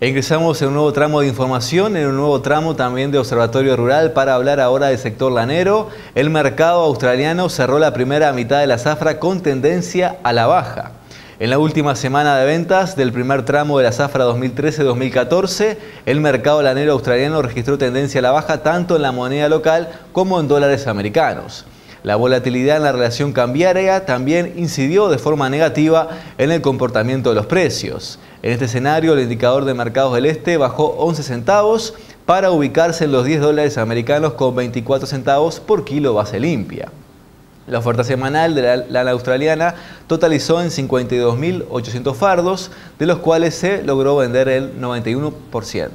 ingresamos en un nuevo tramo de información, en un nuevo tramo también de Observatorio Rural para hablar ahora del sector lanero. El mercado australiano cerró la primera mitad de la zafra con tendencia a la baja. En la última semana de ventas del primer tramo de la zafra 2013-2014, el mercado lanero australiano registró tendencia a la baja tanto en la moneda local como en dólares americanos. La volatilidad en la relación cambiaria también incidió de forma negativa en el comportamiento de los precios. En este escenario, el indicador de mercados del este bajó 11 centavos para ubicarse en los 10 dólares americanos con 24 centavos por kilo base limpia. La oferta semanal de la lana australiana totalizó en 52.800 fardos, de los cuales se logró vender el 91%.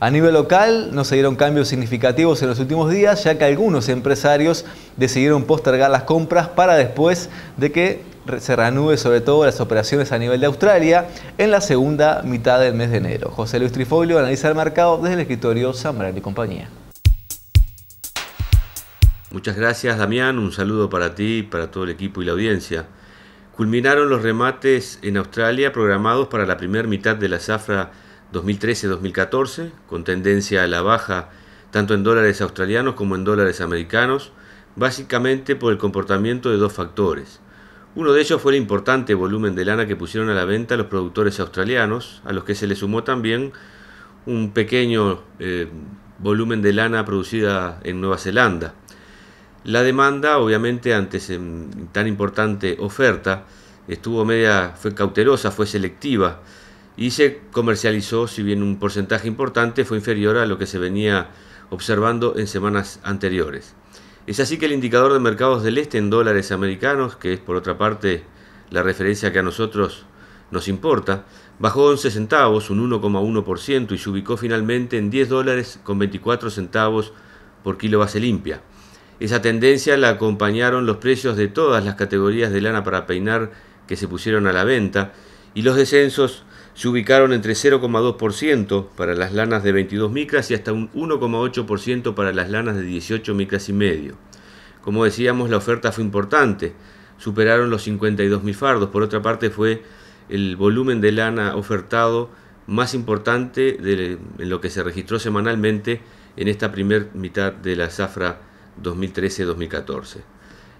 A nivel local no se dieron cambios significativos en los últimos días, ya que algunos empresarios decidieron postergar las compras para después de que se reanude sobre todo las operaciones a nivel de Australia en la segunda mitad del mes de enero. José Luis Trifoglio analiza el mercado desde el escritorio Zambrano y compañía. Muchas gracias Damián, un saludo para ti, para todo el equipo y la audiencia. Culminaron los remates en Australia programados para la primera mitad de la zafra 2013-2014, con tendencia a la baja tanto en dólares australianos como en dólares americanos, básicamente por el comportamiento de dos factores. Uno de ellos fue el importante volumen de lana que pusieron a la venta los productores australianos, a los que se le sumó también un pequeño eh, volumen de lana producida en Nueva Zelanda. La demanda, obviamente, ante mm, tan importante oferta, estuvo media, fue cautelosa, fue selectiva y se comercializó, si bien un porcentaje importante fue inferior a lo que se venía observando en semanas anteriores. Es así que el indicador de mercados del este en dólares americanos, que es por otra parte la referencia que a nosotros nos importa, bajó 11 centavos, un 1,1%, y se ubicó finalmente en 10 dólares con 24 centavos por kilo base limpia. Esa tendencia la acompañaron los precios de todas las categorías de lana para peinar que se pusieron a la venta y los descensos se ubicaron entre 0,2% para las lanas de 22 micras y hasta un 1,8% para las lanas de 18 micras y medio. Como decíamos, la oferta fue importante, superaron los 52.000 fardos. Por otra parte, fue el volumen de lana ofertado más importante de, en lo que se registró semanalmente en esta primera mitad de la zafra 2013-2014.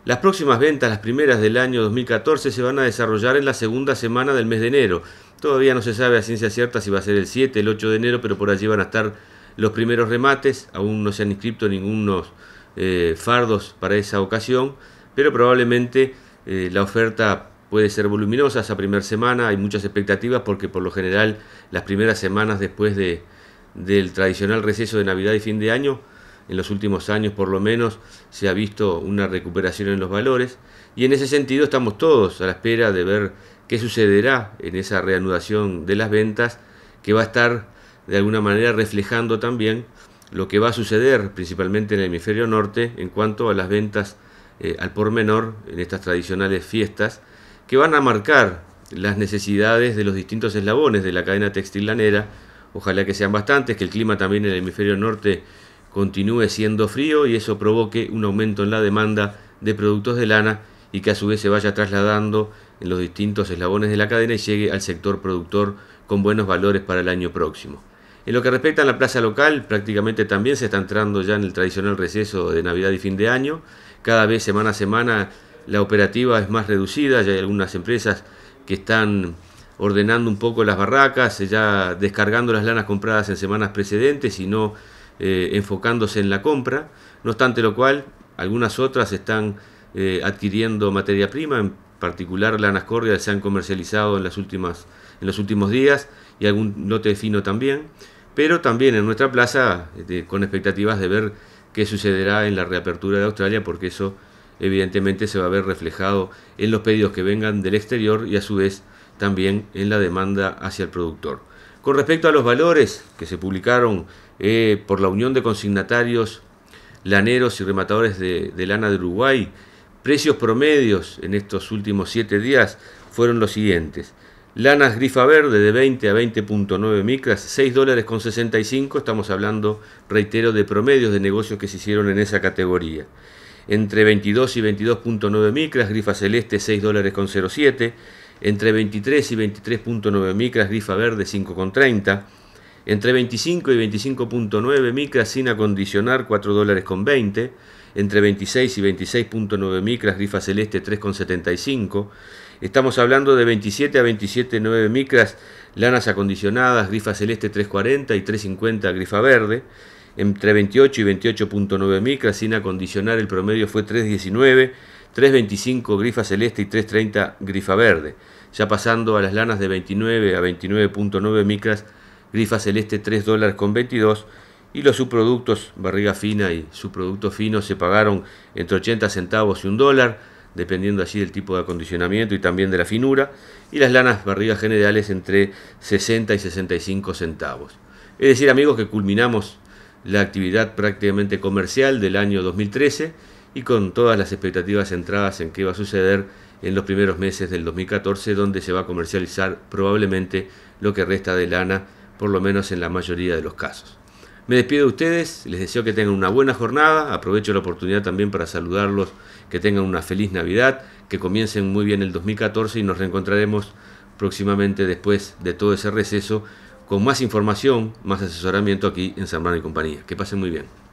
Las próximas ventas, las primeras del año 2014, se van a desarrollar en la segunda semana del mes de enero. Todavía no se sabe a ciencia cierta si va a ser el 7, el 8 de enero, pero por allí van a estar los primeros remates. Aún no se han inscrito ningunos eh, fardos para esa ocasión, pero probablemente eh, la oferta puede ser voluminosa esa primera semana, hay muchas expectativas porque por lo general las primeras semanas después del tradicional receso de Navidad y fin de año, en los últimos años por lo menos se ha visto una recuperación en los valores y en ese sentido estamos todos a la espera de ver qué sucederá en esa reanudación de las ventas que va a estar de alguna manera reflejando también lo que va a suceder principalmente en el hemisferio norte en cuanto a las ventas eh, al por menor en estas tradicionales fiestas que van a marcar las necesidades de los distintos eslabones de la cadena textil lanera. Ojalá que sean bastantes, que el clima también en el hemisferio norte continúe siendo frío y eso provoque un aumento en la demanda de productos de lana y que a su vez se vaya trasladando en los distintos eslabones de la cadena y llegue al sector productor con buenos valores para el año próximo. En lo que respecta a la plaza local, prácticamente también se está entrando ya en el tradicional receso de Navidad y fin de año. Cada vez semana a semana la operativa es más reducida, ya hay algunas empresas que están ordenando un poco las barracas, ya descargando las lanas compradas en semanas precedentes y no eh, enfocándose en la compra. No obstante lo cual, algunas otras están eh, adquiriendo materia prima, en particular lanas córreas se han comercializado en, las últimas, en los últimos días y algún lote fino también pero también en nuestra plaza este, con expectativas de ver qué sucederá en la reapertura de Australia, porque eso evidentemente se va a ver reflejado en los pedidos que vengan del exterior y a su vez también en la demanda hacia el productor. Con respecto a los valores que se publicaron eh, por la Unión de Consignatarios, Laneros y Rematadores de, de Lana de Uruguay, precios promedios en estos últimos siete días fueron los siguientes. Lanas grifa verde de 20 a 20.9 micras, 6 dólares con 65, estamos hablando, reitero, de promedios de negocios que se hicieron en esa categoría. Entre 22 y 22.9 micras, grifa celeste 6 dólares con 07, entre 23 y 23.9 micras, grifa verde 5,30, entre 25 y 25.9 micras sin acondicionar 4 dólares con 20, entre 26 y 26.9 micras, grifa celeste 3,75. Estamos hablando de 27 a 27,9 micras, lanas acondicionadas, grifa celeste 3,40 y 3,50 grifa verde. Entre 28 y 28.9 micras, sin acondicionar, el promedio fue 3,19, 3,25 grifa celeste y 3,30 grifa verde. Ya pasando a las lanas de 29 a 29.9 micras, grifa celeste 3 dólares con 22 y los subproductos barriga fina y subproductos finos se pagaron entre 80 centavos y un dólar, dependiendo así del tipo de acondicionamiento y también de la finura, y las lanas barrigas generales entre 60 y 65 centavos. Es decir, amigos, que culminamos la actividad prácticamente comercial del año 2013 y con todas las expectativas centradas en qué va a suceder en los primeros meses del 2014, donde se va a comercializar probablemente lo que resta de lana, por lo menos en la mayoría de los casos. Me despido de ustedes, les deseo que tengan una buena jornada, aprovecho la oportunidad también para saludarlos, que tengan una feliz Navidad, que comiencen muy bien el 2014 y nos reencontraremos próximamente después de todo ese receso con más información, más asesoramiento aquí en San y compañía. Que pasen muy bien.